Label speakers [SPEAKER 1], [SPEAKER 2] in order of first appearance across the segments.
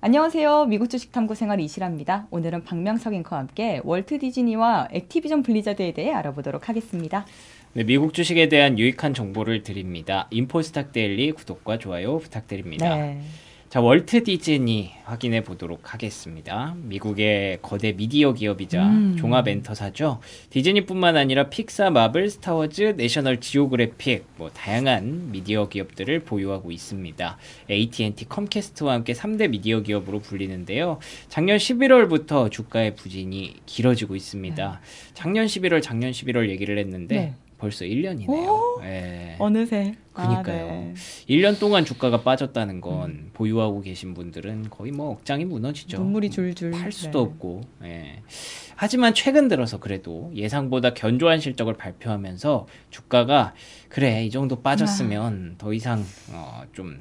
[SPEAKER 1] 안녕하세요. 미국 주식탐구 생활 이실합니다. 오늘은 박명석 앵커와 함께 월트 디즈니와 액티비전 블리자드에 대해 알아보도록 하겠습니다.
[SPEAKER 2] 네, 미국 주식에 대한 유익한 정보를 드립니다. 인포스탁 데일리 구독과 좋아요 부탁드립니다. 네. 자, 월트 디즈니 확인해 보도록 하겠습니다. 미국의 거대 미디어 기업이자 음. 종합 엔터사죠. 디즈니뿐만 아니라 픽사, 마블, 스타워즈, 내셔널 지오그래픽 뭐 다양한 미디어 기업들을 보유하고 있습니다. AT&T, 컴캐스트와 함께 3대 미디어 기업으로 불리는데요. 작년 11월부터 주가의 부진이 길어지고 있습니다. 네. 작년 11월, 작년 11월 얘기를 했는데 네. 벌써 1년이네요. 어? 예. 어느새. 그니까요. 아, 네. 1년 동안 주가가 빠졌다는 건 음. 보유하고 계신 분들은 거의 뭐 억장이 무너지죠. 눈물이 줄줄. 팔 수도 네. 없고. 예. 하지만 최근 들어서 그래도 예상보다 견조한 실적을 발표하면서 주가가 그래 이 정도 빠졌으면 아. 더 이상 어, 좀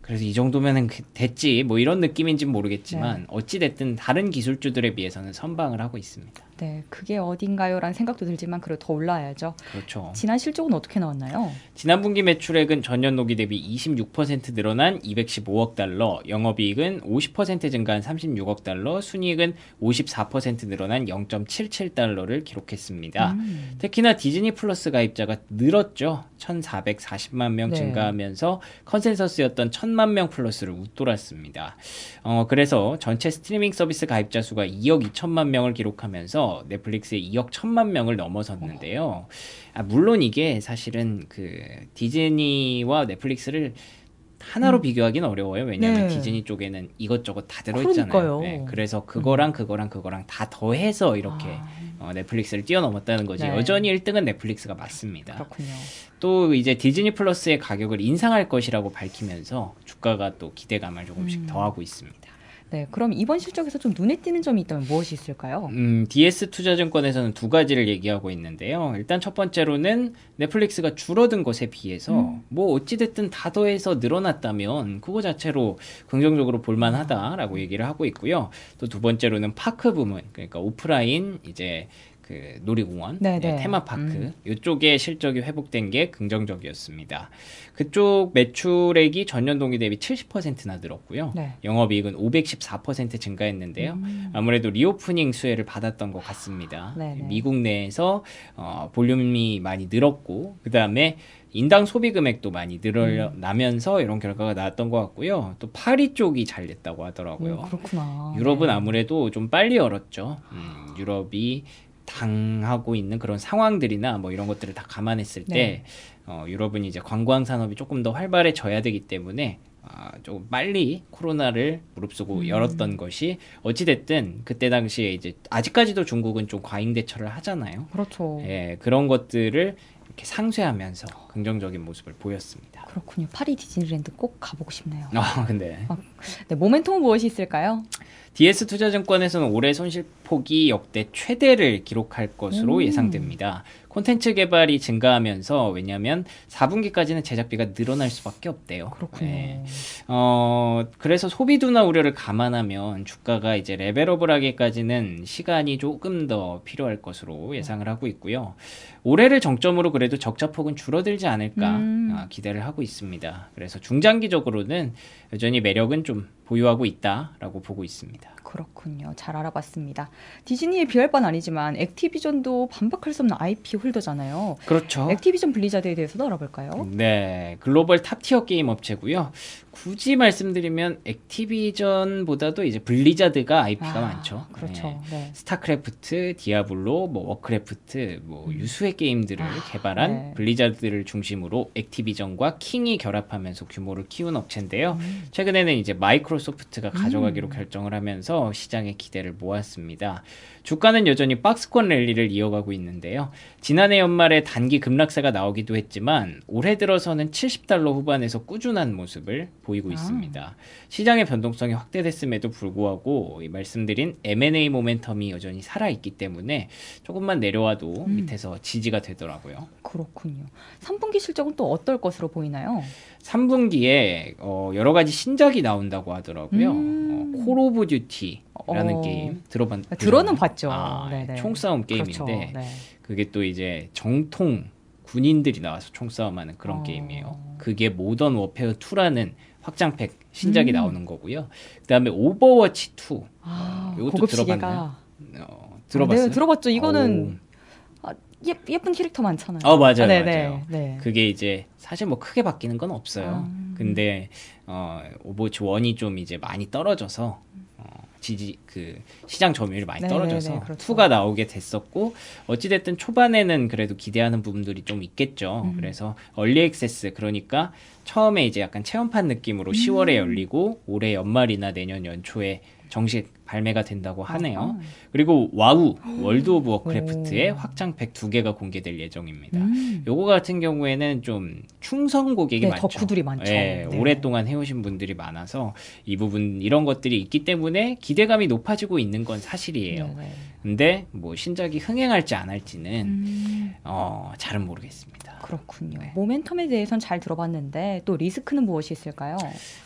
[SPEAKER 2] 그래서 이 정도면은 그 됐지 뭐 이런 느낌인지는 모르겠지만 네. 어찌 됐든 다른 기술주들에 비해서는 선방을 하고 있습니다.
[SPEAKER 1] 네, 그게 어딘가요라는 생각도 들지만 그래도 더 올라야죠. 그렇죠. 지난 실적은 어떻게 나왔나요?
[SPEAKER 2] 지난 분기 매출액은 전년 동기 대비 26% 늘어난 215억 달러, 영업이익은 50% 증가한 36억 달러, 순이익은 54% 늘어난 0.77 달러를 기록했습니다. 음. 특히나 디즈니 플러스 가입자가 늘었죠. 1,440만 명 네. 증가하면서 컨센서스였던 1,000만 명 플러스를 웃돌았습니다. 어, 그래서 전체 스트리밍 서비스 가입자 수가 2억 2천만 명을 기록하면서 넷플릭스에 2억 1천만 명을 넘어섰는데요. 아, 물론 이게 사실은 그 디즈니와 넷플릭스를 하나로 음. 비교하기는 어려워요. 왜냐하면 네. 디즈니 쪽에는 이것저것 다 들어있잖아요. 네, 그래서 그거랑 그거랑 그거랑 다 더해서 이렇게 아. 어, 넷플릭스를 뛰어넘었다는 거지. 네. 여전히 1등은 넷플릭스가 맞습니다. 그렇군요. 또 이제 디즈니 플러스의 가격을 인상할 것이라고 밝히면서 주가가 또 기대감을 조금씩 음. 더하고 있습니다.
[SPEAKER 1] 네, 그럼 이번 실적에서 좀 눈에 띄는 점이 있다면 무엇이 있을까요? 음, DS
[SPEAKER 2] 투자증권에서는 두 가지를 얘기하고 있는데요. 일단 첫 번째로는 넷플릭스가 줄어든 것에 비해서 음. 뭐 어찌됐든 다 더해서 늘어났다면 그거 자체로 긍정적으로 볼만하다라고 얘기를 하고 있고요. 또 두 번째로는 파크 부문, 그러니까 오프라인 이제 그 놀이공원, 네, 네, 네. 테마파크 음. 이쪽에 실적이 회복된 게 긍정적이었습니다. 그쪽 매출액이 전년 동기 대비 70%나 늘었고요. 네. 영업이익은 514% 증가했는데요. 음. 아무래도 리오프닝 수혜를 받았던 것 같습니다. 아, 미국 내에서 어, 볼륨이 많이 늘었고 그 다음에 인당 소비 금액도 많이 늘어나면서 음. 이런 결과가 나왔던 것 같고요. 또 파리 쪽이 잘됐다고 하더라고요. 음,
[SPEAKER 1] 그렇구나. 유럽은 네.
[SPEAKER 2] 아무래도 좀 빨리 열었죠. 음, 유럽이 당하고 있는 그런 상황들이나 뭐 이런 것들을 다 감안했을 때 네. 어, 유럽은 이제 관광 산업이 조금 더 활발해져야 되기 때문에 아, 조금 빨리 코로나를 무릅쓰고 음. 열었던 것이 어찌됐든 그때 당시에 이제 아직까지도 중국은 좀 과잉 대처를 하잖아요.
[SPEAKER 1] 그렇죠. 예,
[SPEAKER 2] 그런 것들을
[SPEAKER 1] 이렇게 상쇄하면서
[SPEAKER 2] 긍정적인 모습을 보였습니다.
[SPEAKER 1] 그렇군요. 파리 디즈니랜드 꼭 가보고 싶네요.
[SPEAKER 2] 아, 근데 아,
[SPEAKER 1] 네, 모멘텀은 무엇이 있을까요?
[SPEAKER 2] DS 투자증권에서는 올해 손실폭이 역대 최대를 기록할 것으로 음. 예상됩니다. 콘텐츠 개발이 증가하면서 왜냐하면 4분기까지는 제작비가 늘어날 수밖에 없대요. 그렇군요. 네. 어 그래서 소비 둔화 우려를 감안하면 주가가 이제 레벨업을 하기까지는 시간이 조금 더 필요할 것으로 예상을 하고 있고요. 올해를 정점으로 그래도 적자폭은 줄어들지 되지 않을까 음. 아, 기대를 하고 있습니다. 그래서 중장기적으로는 여전히 매력은 좀 보유하고 있다라고 보고 있습니다.
[SPEAKER 1] 그렇군요. 잘 알아봤습니다. 디즈니에 비할 바는 아니지만 액티비전도 반박할 수 없는 IP 홀더잖아요. 그렇죠. 액티비전 블리자드에 대해서도 알아볼까요?
[SPEAKER 2] 네. 글로벌 탑티어 게임 업체고요. 굳이 말씀드리면 액티비전보다도 이제 블리자드가 IP가 아, 많죠. 그렇죠. 네. 네. 스타크래프트, 디아블로, 뭐 워크래프트, 뭐 음. 유수의 게임들을 아, 개발한 네. 블리자드를 중심으로 액티비전과 킹이 결합하면서 규모를 키운 업체인데요. 음. 최근에는 이제 마이크로 마이크로소프트가 가져가기로 음. 결정을 하면서 시장의 기대를 모았습니다. 주가는 여전히 박스권 랠리를 이어가고 있는데요. 지난해 연말에 단기 급락세가 나오기도 했지만 올해 들어서는 70달러 후반에서 꾸준한 모습을 보이고 아. 있습니다. 시장의 변동성이 확대됐음에도 불구하고 말씀드린 M&A 모멘텀이 여전히 살아있기 때문에 조금만 내려와도 음. 밑에서 지지가 되더라고요.
[SPEAKER 1] 그렇군요. 3분기 실적은 또 어떨 것으로 보이나요?
[SPEAKER 2] 3분기에 어, 여러 가지 신작이 나온다고 하더라고요. 하더라고요. 어, 음. 어, 콜 오브 듀티라는 어. 게임 들어봤 아, 들어는
[SPEAKER 1] 봤죠. 아, 네, 네. 총싸움 그렇죠. 게임인데 그렇죠.
[SPEAKER 2] 그게 또 이제 정통 군인들이 나와서 총싸움하는 그런 어. 게임이에요. 그게 모던 워페어 2라는 확장팩 신작이 음. 나오는 거고요. 그다음에 오버워치 2. 아, 이것도 들어봤나요? 어, 들어봤어요. 아, 네, 들어봤죠.
[SPEAKER 1] 이거는 예, 예쁜 캐릭터 많잖아요. 어 맞아요, 아, 네, 맞아요. 네, 네.
[SPEAKER 2] 그게 이제
[SPEAKER 1] 사실 뭐 크게 바뀌는 건 없어요.
[SPEAKER 2] 아. 근데 어 오버워치 원이좀 이제 많이 떨어져서 어, 지지 그 시장 점유율이 많이 네, 떨어져서 그렇죠. 2가 나오게 됐었고 어찌 됐든 초반에는 그래도 기대하는 부분들이 좀 있겠죠. 음. 그래서 얼리 액세스 그러니까 처음에 이제 약간 체험판 느낌으로 음. 10월에 열리고 올해 연말이나 내년 연초에 정식 발매가 된다고 아. 하네요. 아하. 그리고 와우 아. 월드 오브 워크래프트의 확장팩 두 개가 공개될 예정입니다. 음. 요거 같은 경우에는 좀 충성 고객이 네, 많죠. 덕후들이 많죠. 네, 네. 오랫동안 해오신 분들이 많아서 이 부분 이런 것들이 있기 때문에 기대감이 높아지고 있는 건 사실이에요. 네, 네. 근데 뭐 신작이 흥행할지 안 할지는 음... 어, 잘은 모르겠습니다. 그렇군요. 네.
[SPEAKER 1] 모멘텀에 대해선 잘 들어봤는데 또 리스크는 무엇이 있을까요?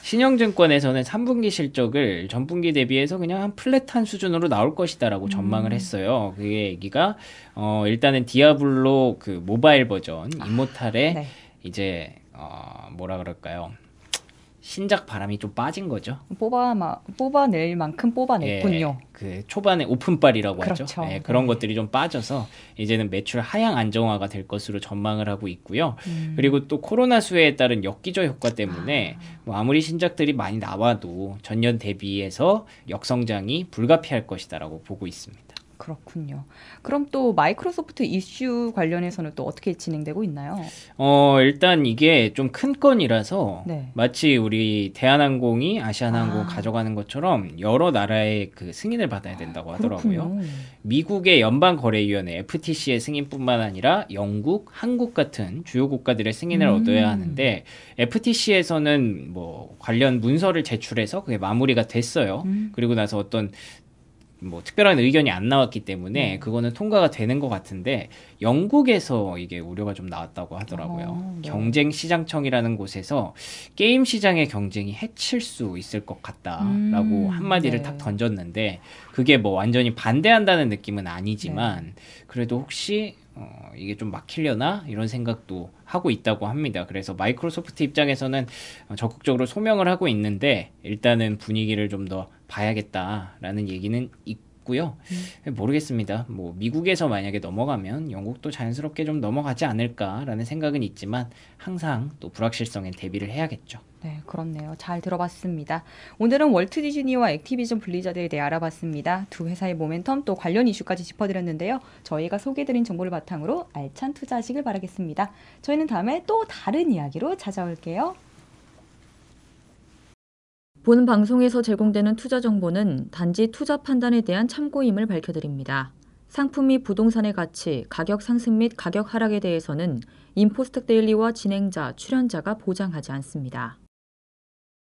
[SPEAKER 2] 신영증권에서는 3분기 실적을 전분기 대비해서 그냥 한 플랫한 수준으로 나올 것이다라고 음... 전망을 했어요. 그 얘기가 어, 일단은 디아블로 그 모바일 버전 아, 이모탈의 네. 이제 어, 뭐라 그럴까요? 신작 바람이 좀 빠진 거죠.
[SPEAKER 1] 뽑아 마, 뽑아낼 만큼 뽑아냈군요.
[SPEAKER 2] 예, 그 초반에 오픈빨이라고 그렇죠. 하죠. 예, 그런 네. 것들이 좀 빠져서 이제는 매출 하향 안정화가 될 것으로 전망을 하고 있고요. 음. 그리고 또 코로나 수혜에 따른 역기저 효과 때문에 아. 뭐 아무리 신작들이 많이 나와도 전년 대비해서 역성장이 불가피할 것이다라고 보고 있습니다.
[SPEAKER 1] 그렇군요. 그럼 또 마이크로소프트 이슈 관련해서는 또 어떻게 진행되고 있나요?
[SPEAKER 2] 어, 일단 이게 좀 큰 건이라서 네. 마치 우리 대한항공이 아시아나항공 아. 가져가는 것처럼 여러 나라의 그 승인을 받아야 된다고 하더라고요. 그렇군요. 미국의 연방거래위원회 FTC의 승인뿐만 아니라 영국, 한국 같은 주요 국가들의 승인을 음. 얻어야 하는데 FTC에서는 뭐 관련 문서를 제출해서 그게 마무리가 됐어요. 음. 그리고 나서 어떤 뭐 특별한 의견이 안 나왔기 때문에 음. 그거는 통과가 되는 것 같은데 영국에서 이게 우려가 좀 나왔다고 하더라고요. 어, 네. 경쟁 시장청이라는 곳에서 게임 시장의 경쟁이 해칠 수 있을 것 같다라고 음, 한마디를 네. 탁 던졌는데 그게 뭐 완전히 반대한다는 느낌은 아니지만 네. 그래도 혹시 어, 이게 좀 막히려나 이런 생각도 하고 있다고 합니다. 그래서 마이크로소프트 입장에서는 적극적으로 소명을 하고 있는데 일단은 분위기를 좀 더 봐야겠다라는 얘기는 있고 같고요. 음. 모르겠습니다. 뭐 미국에서 만약에 넘어가면 영국도 자연스럽게 좀 넘어가지 않을까라는 생각은 있지만 항상 또 불확실성에 대비를 해야겠죠.
[SPEAKER 1] 네, 그렇네요. 잘 들어봤습니다. 오늘은 월트 디즈니와 액티비전 블리자드에 대해 알아봤습니다. 두 회사의 모멘텀 또 관련 이슈까지 짚어드렸는데요. 저희가 소개드린 정보를 바탕으로 알찬 투자하시길 바라겠습니다. 저희는 다음에 또 다른 이야기로 찾아올게요. 본 방송에서 제공되는 투자 정보는 단지 투자 판단에 대한 참고임을 밝혀드립니다. 상품 및 부동산의 가치, 가격 상승 및 가격 하락에 대해서는 인포스텍 데일리와 진행자, 출연자가 보장하지 않습니다.